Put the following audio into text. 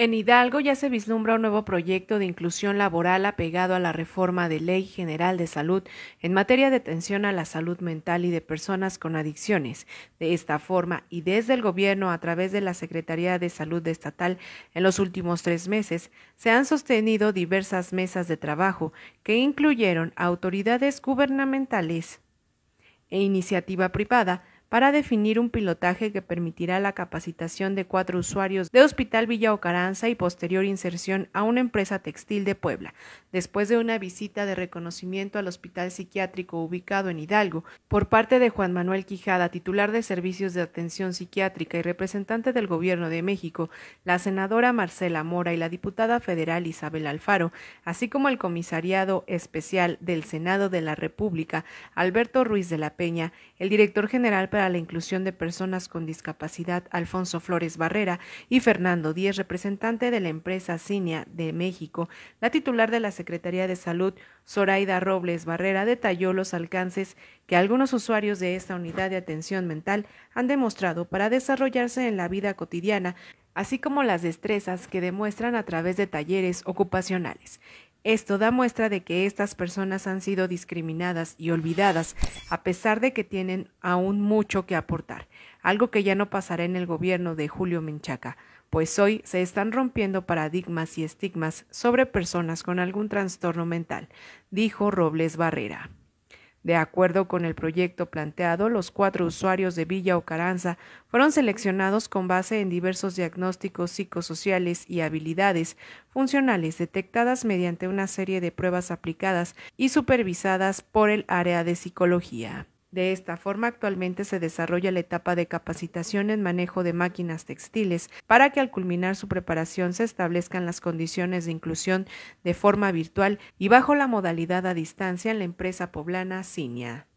En Hidalgo ya se vislumbra un nuevo proyecto de inclusión laboral apegado a la reforma de Ley General de Salud en materia de atención a la salud mental y de personas con adicciones. De esta forma y desde el Gobierno a través de la Secretaría de Salud Estatal, en los últimos tres meses se han sostenido diversas mesas de trabajo que incluyeron autoridades gubernamentales e iniciativa privada para definir un pilotaje que permitirá la capacitación de cuatro usuarios de Hospital Villa Ocaranza y posterior inserción a una empresa textil de Puebla, después de una visita de reconocimiento al Hospital Psiquiátrico ubicado en Hidalgo por parte de Juan Manuel Quijada, titular de Servicios de Atención Psiquiátrica y representante del Gobierno de México, la senadora Marcela Mora y la diputada federal Isabel Alfaro, así como el comisariado especial del Senado de la República, Alberto Ruiz de la Peña, el director general a la Inclusión de Personas con Discapacidad, Alfonso Flores Barrera, y Fernando Díez, representante de la empresa CINIA de México, la titular de la Secretaría de Salud, Zoraida Robles Barrera, detalló los alcances que algunos usuarios de esta unidad de atención mental han demostrado para desarrollarse en la vida cotidiana, así como las destrezas que demuestran a través de talleres ocupacionales. Esto da muestra de que estas personas han sido discriminadas y olvidadas, a pesar de que tienen aún mucho que aportar, algo que ya no pasará en el gobierno de Julio Menchaca, pues hoy se están rompiendo paradigmas y estigmas sobre personas con algún trastorno mental, dijo Robles Barrera. De acuerdo con el proyecto planteado, los cuatro usuarios de Villa Ocaranza fueron seleccionados con base en diversos diagnósticos psicosociales y habilidades funcionales detectadas mediante una serie de pruebas aplicadas y supervisadas por el área de psicología. De esta forma, actualmente se desarrolla la etapa de capacitación en manejo de máquinas textiles para que al culminar su preparación se establezcan las condiciones de inclusión de forma virtual y bajo la modalidad a distancia en la empresa poblana Cinia.